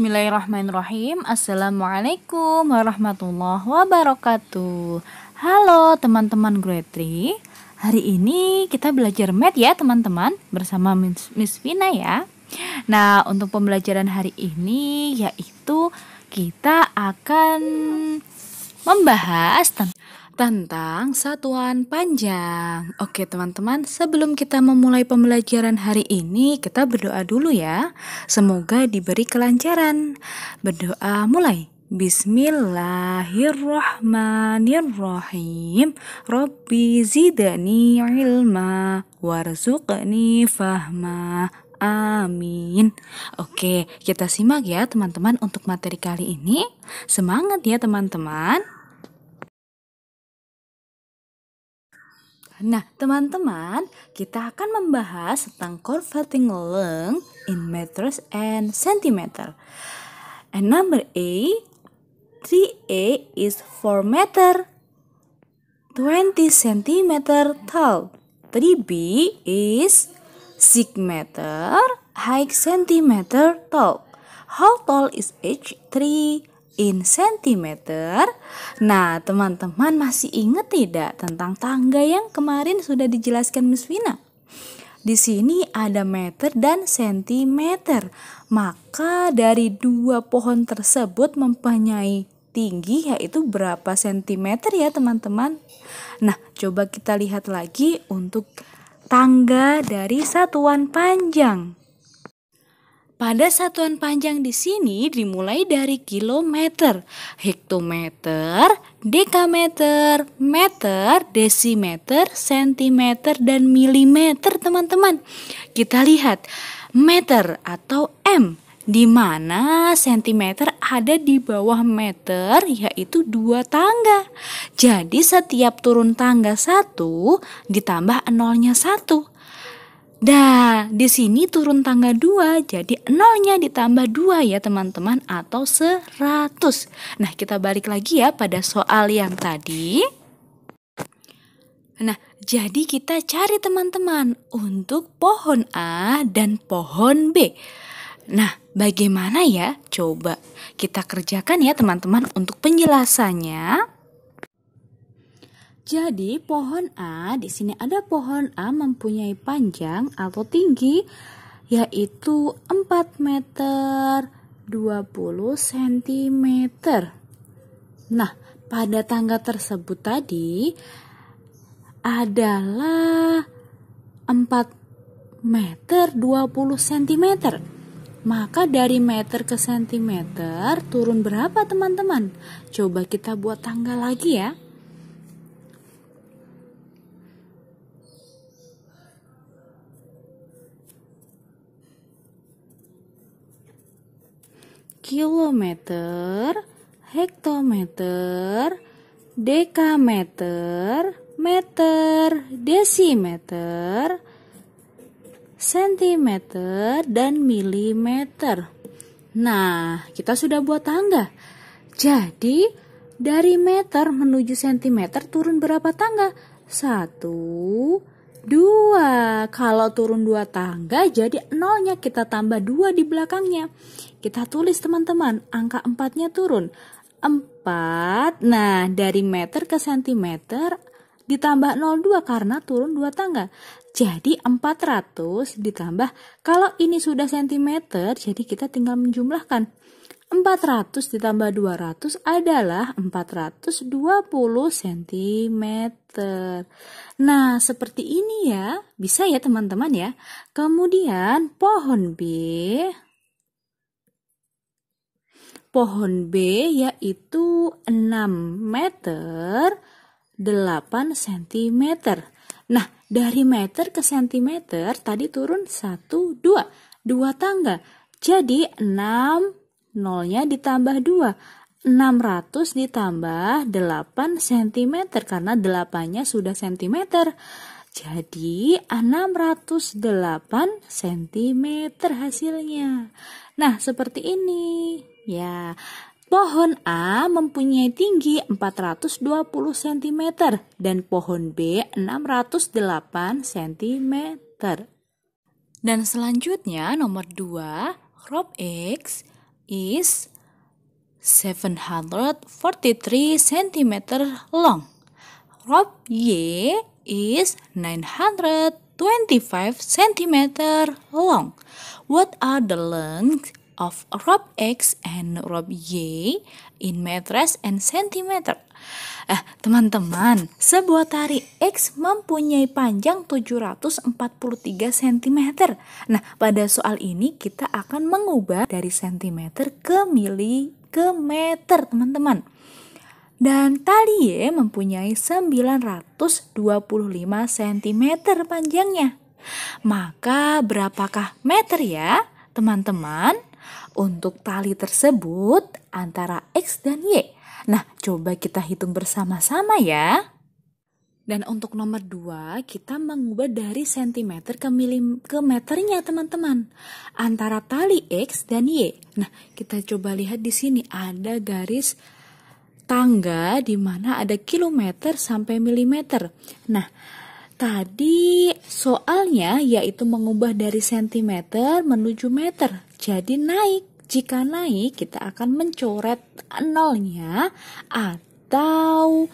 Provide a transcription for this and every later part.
Bismillahirrahmanirrahim Assalamualaikum warahmatullahi wabarakatuh Halo teman-teman Gretri Hari ini kita belajar math ya teman-teman Bersama Miss Vina ya Nah untuk pembelajaran hari ini Yaitu kita akan membahas tentang tentang satuan panjang. Oke, teman-teman, sebelum kita memulai pembelajaran hari ini, kita berdoa dulu ya. Semoga diberi kelancaran. Berdoa mulai. Bismillahirrahmanirrahim. Rabbi zidani ilma warzuqni fahma. Amin. Oke, kita simak ya teman-teman untuk materi kali ini. Semangat ya teman-teman. Nah, teman-teman, kita akan membahas tentang converting length in meters and centimeter. And number A, 3A is 4 meter, 20 centimeter tall. 3B is 6 meter, high centimeter tall. How tall is H3? in cm. Nah, teman-teman masih ingat tidak tentang tangga yang kemarin sudah dijelaskan Miss Vina? Di sini ada meter dan sentimeter. Maka dari dua pohon tersebut mempunyai tinggi yaitu berapa sentimeter ya teman-teman. Nah, coba kita lihat lagi untuk tangga dari satuan panjang. Pada satuan panjang di sini dimulai dari kilometer, hektometer, dekameter, meter, desimeter, sentimeter, dan milimeter teman-teman. Kita lihat meter atau M di mana sentimeter ada di bawah meter yaitu dua tangga. Jadi setiap turun tangga satu ditambah nolnya satu Nah, di sini turun tangga 2, jadi nolnya ditambah 2 ya teman-teman atau 100. Nah, kita balik lagi ya pada soal yang tadi. Nah, jadi kita cari teman-teman untuk pohon A dan pohon B. Nah, bagaimana ya? Coba kita kerjakan ya teman-teman untuk penjelasannya. Jadi pohon A di sini ada pohon A mempunyai panjang atau tinggi yaitu 4 meter 20 cm. Nah, pada tangga tersebut tadi adalah 4 meter 20 cm. Maka dari meter ke sentimeter turun berapa teman-teman? Coba kita buat tangga lagi ya. kilometer, hektometer, dekameter, meter, desimeter, sentimeter, dan milimeter. Nah, kita sudah buat tangga. Jadi, dari meter menuju sentimeter turun berapa tangga? Satu, 2. Kalau turun 2 tangga jadi 0-nya kita tambah 2 di belakangnya. Kita tulis teman-teman, angka 4-nya turun. 4. Nah, dari meter ke sentimeter ditambah 02 karena turun 2 tangga. Jadi 400 ditambah kalau ini sudah sentimeter, jadi kita tinggal menjumlahkan 400 ditambah 200 adalah 420 cm. Nah, seperti ini ya. Bisa ya teman-teman ya. Kemudian pohon B. Pohon B yaitu 6 meter 8 cm. Nah, dari meter ke cm tadi turun 1, 2. 2 tangga. Jadi 6 Nolnya ditambah 2. 600 ditambah 8 cm karena delapannya sudah cm. Jadi 608 cm hasilnya. Nah, seperti ini. Ya, Pohon A mempunyai tinggi 420 cm dan pohon B 608 cm. Dan selanjutnya nomor 2, crop X is 743 cm long. Rob Y is 925 cm long. What are the lengths of rob X and rob Y in meters and centimeter? Eh, teman-teman, sebuah tari X mempunyai panjang 743 cm. Nah, pada soal ini kita akan mengubah dari cm ke mili ke meter, teman-teman. Dan tali Y mempunyai 925 cm panjangnya. Maka berapakah meter ya, teman-teman? Untuk tali tersebut antara X dan Y Nah, coba kita hitung bersama-sama ya. Dan untuk nomor 2, kita mengubah dari sentimeter ke, milim, ke meternya teman-teman. Antara tali X dan Y. Nah, kita coba lihat di sini ada garis tangga di mana ada kilometer sampai milimeter. Nah, tadi soalnya yaitu mengubah dari sentimeter menuju meter. Jadi naik. Jika naik, kita akan mencoret nolnya atau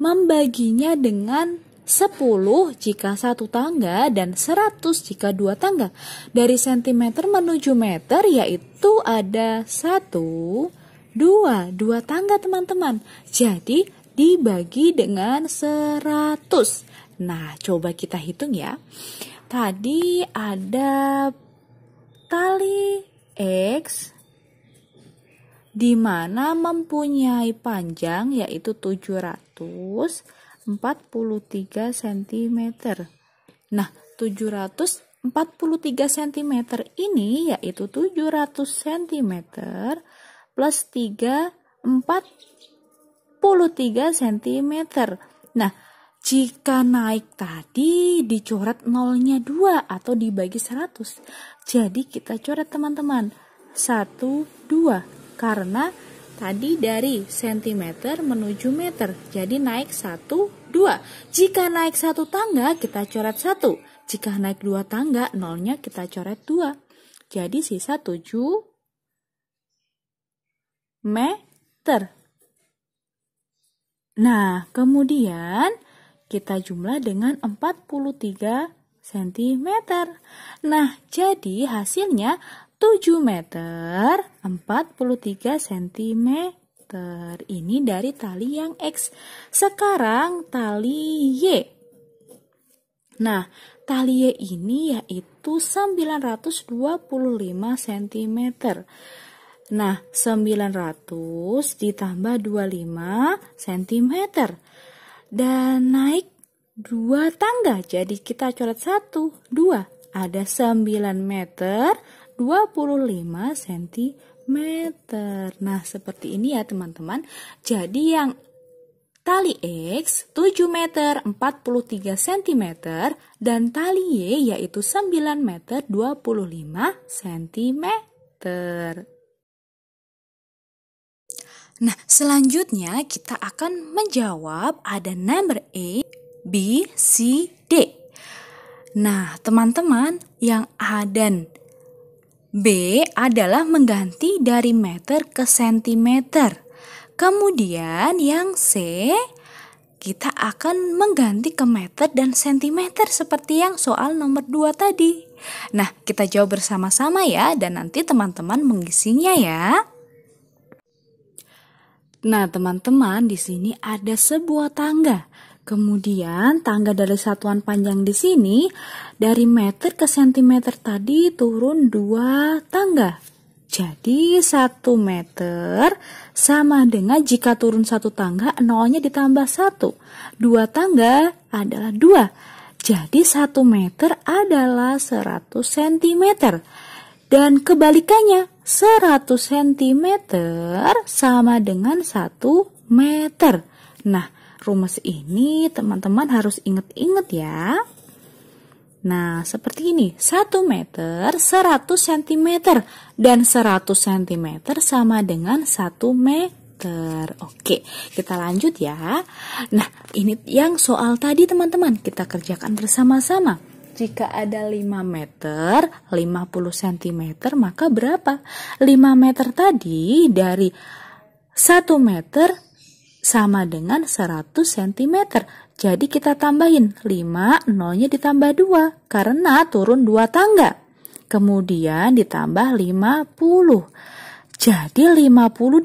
membaginya dengan 10 jika satu tangga dan 100 jika dua tangga. Dari sentimeter menuju meter yaitu ada satu dua dua tangga teman-teman. Jadi dibagi dengan 100. Nah, coba kita hitung ya. Tadi ada tali X dimana mempunyai panjang yaitu 743 cm. Nah, 743 cm ini yaitu 700 cm plus 343 cm. Nah, jika naik tadi dicoret nolnya 2 atau dibagi 100. Jadi kita coret teman-teman. 1, 2. Karena tadi dari cm menuju meter. Jadi naik 1, 2. Jika naik 1 tangga kita coret 1. Jika naik 2 tangga nolnya kita coret 2. Jadi sisa 7 meter. Nah, kemudian kita jumlah dengan 43 cm. Nah, jadi hasilnya 7 meter 43 cm. Ini dari tali yang X. Sekarang tali Y. Nah, tali Y ini yaitu 925 cm. Nah, 900 ditambah 25 cm. Dan naik dua tangga, jadi kita coret satu, dua. Ada 9 meter, 25 cm. Nah, seperti ini ya teman-teman. Jadi yang tali X 7 meter 43 cm dan tali Y yaitu 9 meter 25 cm. Nah, selanjutnya kita akan menjawab ada number A e B, C, D. Nah, teman-teman yang A dan B adalah mengganti dari meter ke sentimeter. Kemudian yang C kita akan mengganti ke meter dan sentimeter seperti yang soal nomor 2 tadi. Nah, kita jawab bersama-sama ya dan nanti teman-teman mengisinya ya. Nah, teman-teman, di sini ada sebuah tangga Kemudian tangga dari satuan panjang di sini dari meter ke sentimeter tadi turun dua tangga. Jadi satu meter sama dengan jika turun satu tangga nolnya ditambah satu. Dua tangga adalah dua. Jadi satu meter adalah seratus sentimeter. Dan kebalikannya seratus sentimeter sama dengan satu meter. Nah, rumus ini teman-teman harus ingat-ingat ya. Nah, seperti ini. 1 meter 100 cm dan 100 cm sama dengan 1 meter. Oke, kita lanjut ya. Nah, ini yang soal tadi teman-teman, kita kerjakan bersama-sama. Jika ada 5 meter, 50 cm, maka berapa? 5 meter tadi dari 1 meter sama dengan 100 cm. Jadi kita tambahin 5 nolnya ditambah 2 karena turun 2 tangga. Kemudian ditambah 50. Jadi 50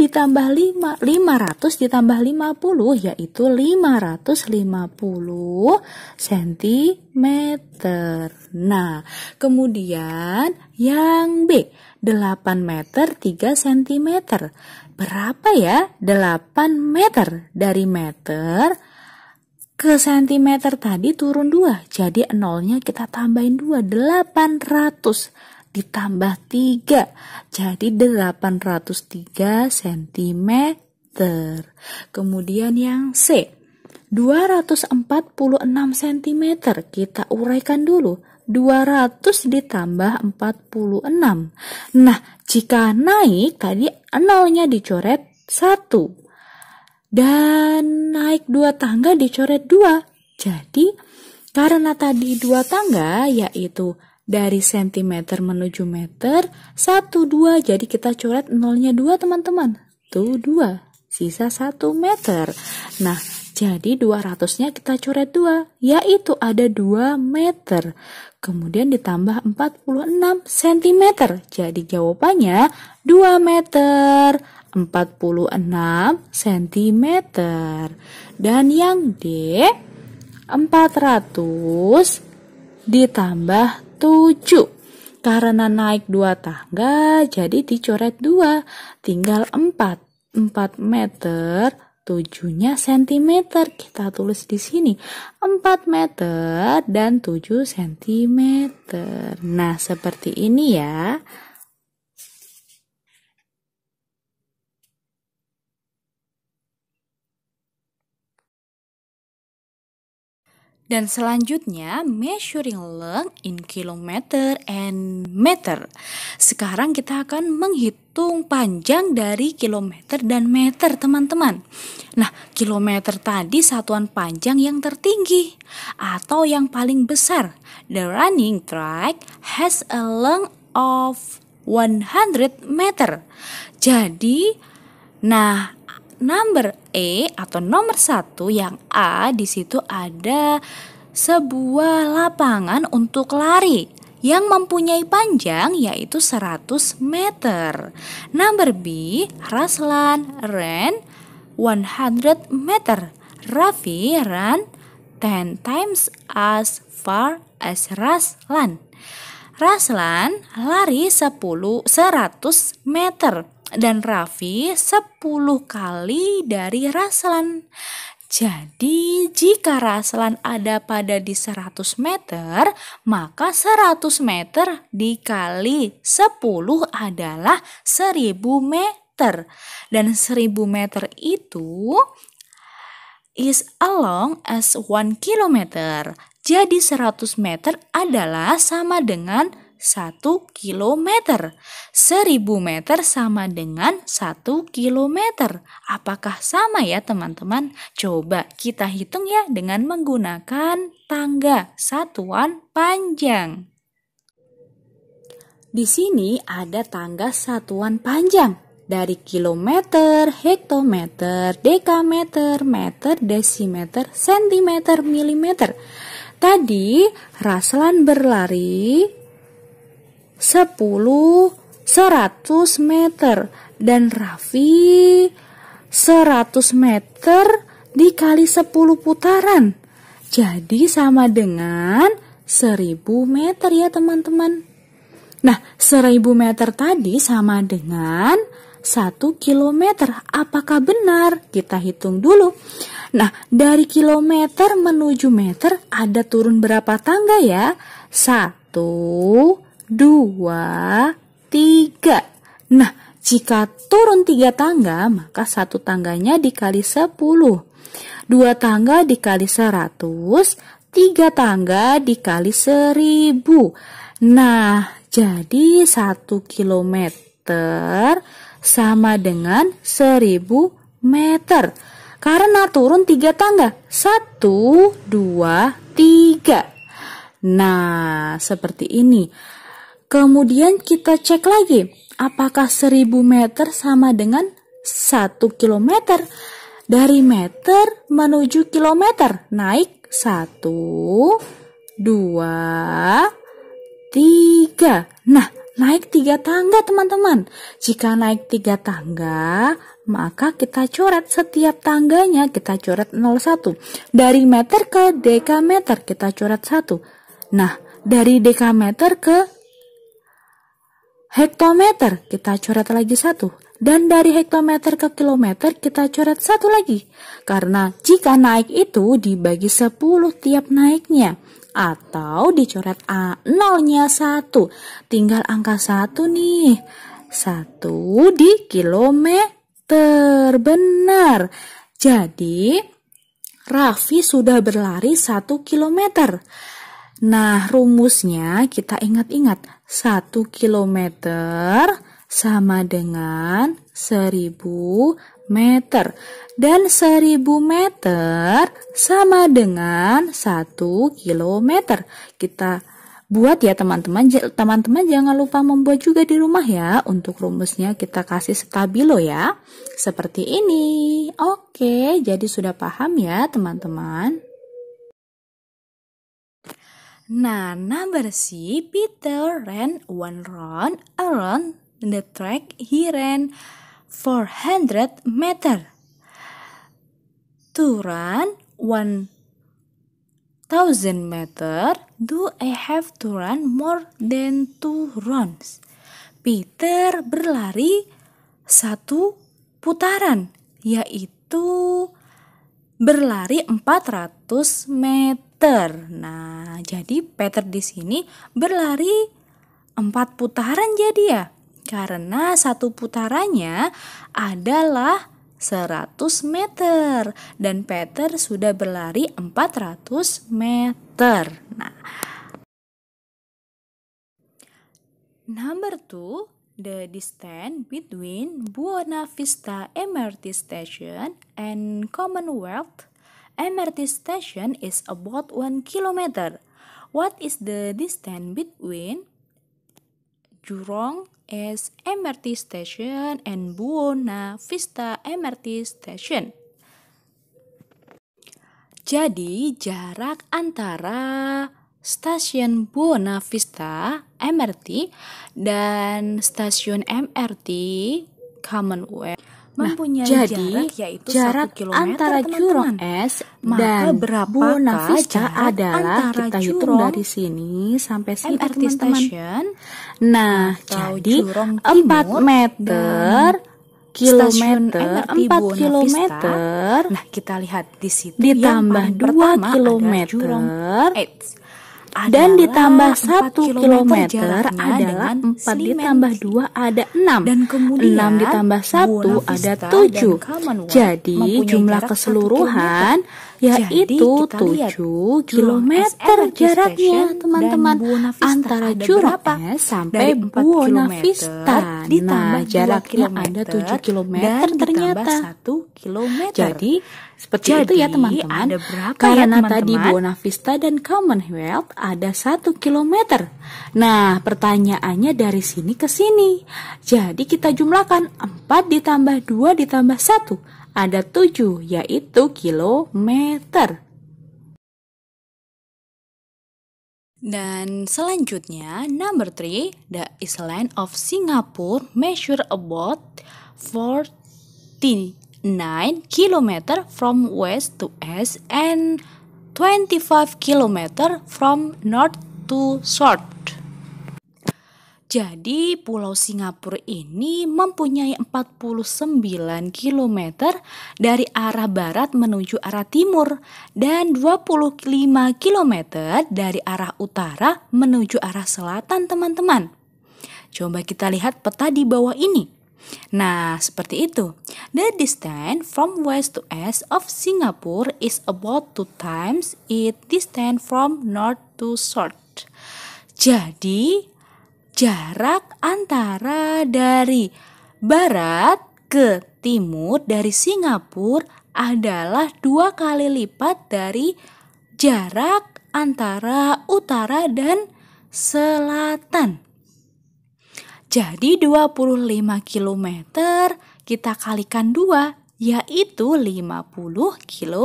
ditambah 5, 500 ditambah 50 yaitu 550 cm. Nah, kemudian yang B 8 meter 3 cm berapa ya 8 meter dari meter ke sentimeter tadi turun 2 jadi nolnya kita tambahin 2 800 ditambah 3 jadi 803 cm kemudian yang C 246 cm kita uraikan dulu 200 ditambah 46. Nah, jika naik tadi nolnya dicoret 1. Dan naik 2 tangga dicoret 2. Jadi karena tadi dua tangga yaitu dari cm menuju meter 1 2 jadi kita coret nolnya 2 teman-teman. Tuh 2 sisa 1 meter. Nah, jadi 200-nya kita coret 2, yaitu ada 2 meter. Kemudian ditambah 46 cm. Jadi jawabannya 2 meter. 46 cm. Dan yang D 400 ditambah 7 karena naik dua tangga jadi dicoret dua tinggal 4 4 meter 7-nya cm. Kita tulis di sini empat meter dan tujuh sentimeter. Nah, seperti ini ya. Dan selanjutnya measuring length in kilometer and meter. Sekarang kita akan menghitung panjang dari kilometer dan meter, teman-teman. Nah, kilometer tadi satuan panjang yang tertinggi atau yang paling besar. The running track has a length of 100 meter. Jadi, nah number E atau nomor satu yang A di situ ada sebuah lapangan untuk lari yang mempunyai panjang yaitu 100 meter. Number B, Raslan ran 100 meter. Raffi ran 10 times as far as Raslan. Raslan lari 10 100 meter dan Raffi 10 kali dari Raslan. Jadi jika Raslan ada pada di 100 meter, maka 100 meter dikali 10 adalah 1000 meter. Dan 1000 meter itu is along as 1 kilometer. Jadi 100 meter adalah sama dengan 1 km. 1000 meter sama dengan 1 km. Apakah sama ya teman-teman? Coba kita hitung ya dengan menggunakan tangga satuan panjang. Di sini ada tangga satuan panjang dari kilometer, hektometer, dekameter, meter, desimeter, sentimeter, milimeter. Tadi Raslan berlari 10, 100 meter dan Raffi 100 meter dikali 10 putaran. Jadi sama dengan 1000 meter ya teman-teman. Nah, 1000 meter tadi sama dengan 1 kilometer. Apakah benar? Kita hitung dulu. Nah, dari kilometer menuju meter ada turun berapa tangga ya? 1 dua, tiga. Nah, jika turun tiga tangga, maka satu tangganya dikali sepuluh. Dua tangga dikali seratus, tiga tangga dikali seribu. Nah, jadi satu kilometer sama dengan seribu meter. Karena turun tiga tangga. Satu, dua, tiga. Nah, seperti ini. Kemudian kita cek lagi, apakah 1000 meter sama dengan 1 kilometer? Dari meter menuju kilometer, naik 1, 2, 3. Nah, naik 3 tangga teman-teman. Jika naik 3 tangga, maka kita coret setiap tangganya, kita coret 01. Dari meter ke dekameter, kita coret 1. Nah, dari dekameter ke hektometer kita coret lagi satu dan dari hektometer ke kilometer kita coret satu lagi karena jika naik itu dibagi 10 tiap naiknya atau dicoret A nolnya satu, tinggal angka satu nih Satu di kilometer benar jadi Raffi sudah berlari satu kilometer Nah, rumusnya kita ingat-ingat. 1 km sama dengan 1000 meter. Dan 1000 meter sama dengan 1 km. Kita buat ya teman-teman. Teman-teman jangan lupa membuat juga di rumah ya. Untuk rumusnya kita kasih stabilo ya. Seperti ini. Oke, jadi sudah paham ya teman-teman. Nana bersih Peter ran one round around the track. He ran 400 meter. To run 1000 meter, do I have to run more than two rounds? Peter berlari satu putaran, yaitu berlari 400 meter. Peter. Nah, jadi Peter di sini berlari empat putaran jadi ya. Karena satu putarannya adalah 100 meter dan Peter sudah berlari 400 meter. Nah, Number two, the distance between Buona Vista MRT station and Commonwealth MRT station is about 1 km. What is the distance between Jurong S MRT station and Buona Vista MRT station? Jadi jarak antara stasiun Buona Vista MRT dan stasiun MRT Commonwealth Nah, mempunyai nah, jadi, jarak yaitu jarak 1 km, antara teman -teman. jurang es Maka dan berapa Vista adalah kita hitung dari sini sampai sini MRT teman-teman. Station, nah, jadi 4 meter kilometer, 4 kilometer. Nah, kita lihat di situ ditambah 2 kilometer. Jurong, Eits dan ditambah 1 km adalah 4 ditambah 2 ada 6 dan kemudian 6 ditambah 1 ada 7 jadi jumlah keseluruhan yaitu Jadi, 7 km jaraknya teman-teman antara Curug S sampai Buona Vista. Ditambah nah, jaraknya ada 7 km ternyata. satu kilometer. Jadi seperti Jadi, itu ya teman-teman. Ya, Karena ya, tadi Buona Vista dan Commonwealth ada 1 km. Nah, pertanyaannya dari sini ke sini. Jadi kita jumlahkan 4 ditambah 2 ditambah 1 ada tujuh, yaitu kilometer. Dan selanjutnya, number three, the island of Singapore measure about 49 km from west to east and 25 km from north to south. Jadi Pulau Singapura ini mempunyai 49 km dari arah barat menuju arah timur dan 25 km dari arah utara menuju arah selatan teman-teman. Coba kita lihat peta di bawah ini. Nah, seperti itu. The distance from west to east of Singapore is about two times its distance from north to south. Jadi, jarak antara dari barat ke timur dari Singapura adalah dua kali lipat dari jarak antara utara dan selatan. Jadi 25 km kita kalikan dua yaitu 50 km.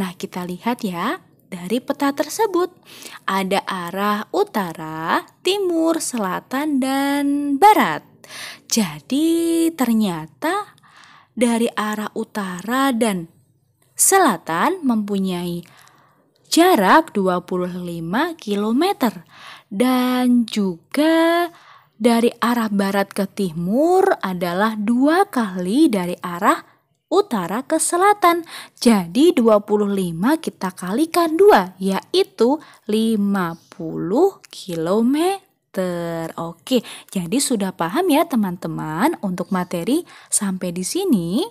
Nah, kita lihat ya dari peta tersebut. Ada arah utara, timur, selatan, dan barat. Jadi ternyata dari arah utara dan selatan mempunyai jarak 25 km dan juga dari arah barat ke timur adalah dua kali dari arah utara ke selatan. Jadi 25 kita kalikan 2 yaitu 50 km. Oke, jadi sudah paham ya teman-teman untuk materi sampai di sini?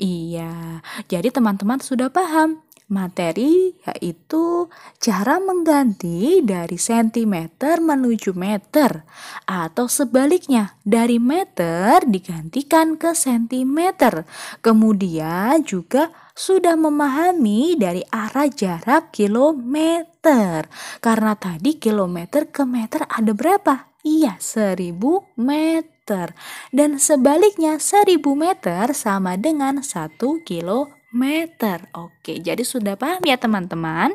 Iya, jadi teman-teman sudah paham materi yaitu cara mengganti dari sentimeter menuju meter atau sebaliknya dari meter digantikan ke sentimeter. Kemudian juga sudah memahami dari arah jarak kilometer. Karena tadi kilometer ke meter ada berapa? Iya, seribu meter. Dan sebaliknya seribu meter sama dengan 1 kilometer meter. Oke, jadi sudah paham ya teman-teman?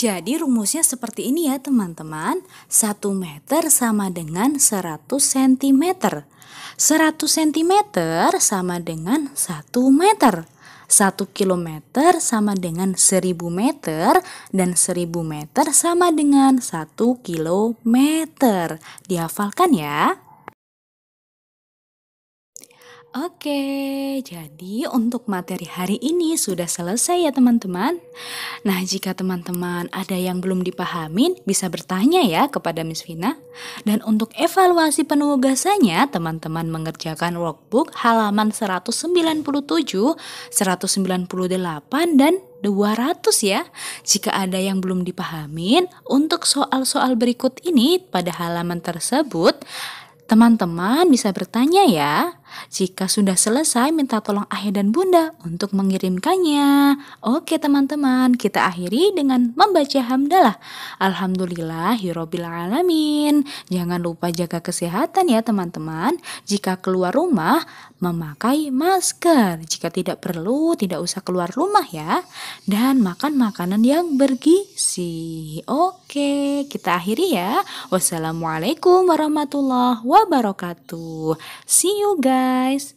Jadi rumusnya seperti ini ya teman-teman. 1 meter sama dengan 100 cm. 100 cm sama dengan 1 meter. 1 km sama dengan 1000 meter dan 1000 meter sama dengan 1 km. Dihafalkan ya. Oke, jadi untuk materi hari ini sudah selesai ya teman-teman. Nah, jika teman-teman ada yang belum dipahamin, bisa bertanya ya kepada Miss Vina. Dan untuk evaluasi penugasannya, teman-teman mengerjakan workbook halaman 197, 198, dan 200 ya. Jika ada yang belum dipahamin, untuk soal-soal berikut ini pada halaman tersebut, teman-teman bisa bertanya ya. Jika sudah selesai, minta tolong ayah dan bunda untuk mengirimkannya. Oke teman-teman, kita akhiri dengan membaca hamdalah. Alhamdulillah, ya alamin. Jangan lupa jaga kesehatan ya teman-teman. Jika keluar rumah, memakai masker. Jika tidak perlu, tidak usah keluar rumah ya. Dan makan makanan yang bergizi. Oke, kita akhiri ya. Wassalamualaikum warahmatullahi wabarakatuh. See you guys guys.